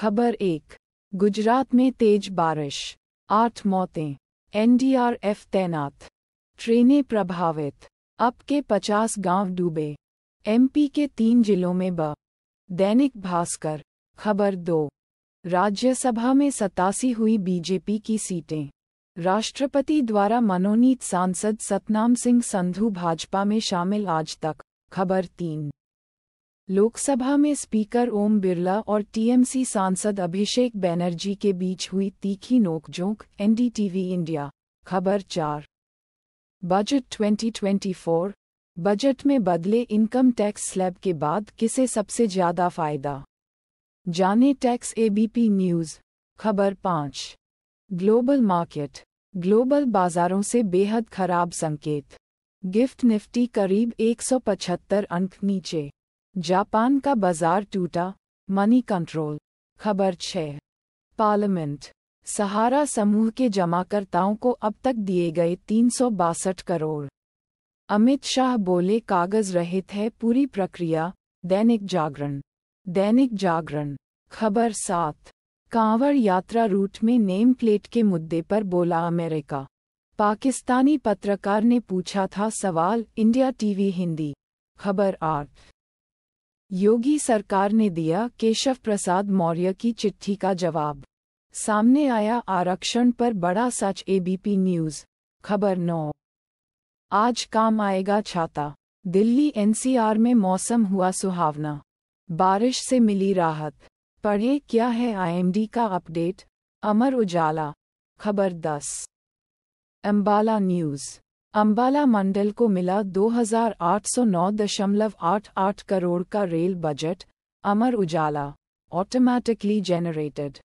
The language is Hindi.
खबर एक गुजरात में तेज बारिश आठ मौतें एनडीआरएफ तैनात ट्रेनें प्रभावित अब के पचास गांव डूबे एमपी के तीन जिलों में ब दैनिक भास्कर खबर दो राज्यसभा में सतासी हुई बीजेपी की सीटें राष्ट्रपति द्वारा मनोनीत सांसद सतनाम सिंह संधू भाजपा में शामिल आज तक खबर तीन लोकसभा में स्पीकर ओम बिरला और टीएमसी सांसद अभिषेक बैनर्जी के बीच हुई तीखी नोकझोंक एनडीटीवी इंडिया खबर चार बजट 2024 बजट में बदले इनकम टैक्स स्लैब के बाद किसे सबसे ज्यादा फायदा जाने टैक्स एबीपी न्यूज खबर पाँच ग्लोबल मार्केट ग्लोबल बाजारों से बेहद खराब संकेत गिफ्ट निफ्टी करीब 175 अंक नीचे जापान का बाजार टूटा मनी कंट्रोल खबर छः पार्लियामेंट सहारा समूह के जमाकर्ताओं को अब तक दिए गए तीन करोड़ अमित शाह बोले कागज रहित है पूरी प्रक्रिया दैनिक जागरण दैनिक जागरण खबर सात कांवड़ यात्रा रूट में नेम प्लेट के मुद्दे पर बोला अमेरिका पाकिस्तानी पत्रकार ने पूछा था सवाल इंडिया टीवी हिंदी खबर आठ योगी सरकार ने दिया केशव प्रसाद मौर्य की चिट्ठी का जवाब सामने आया आरक्षण पर बड़ा सच एबीपी न्यूज खबर नौ आज काम आएगा छाता दिल्ली एनसीआर में मौसम हुआ सुहावना बारिश से मिली राहत पढ़े क्या है आईएमडी का अपडेट अमर उजाला खबर दस अम्बाला न्यूज़ अंबाला मंडल को मिला 2,809.88 करोड़ का rail budget Amar Ujala automatically generated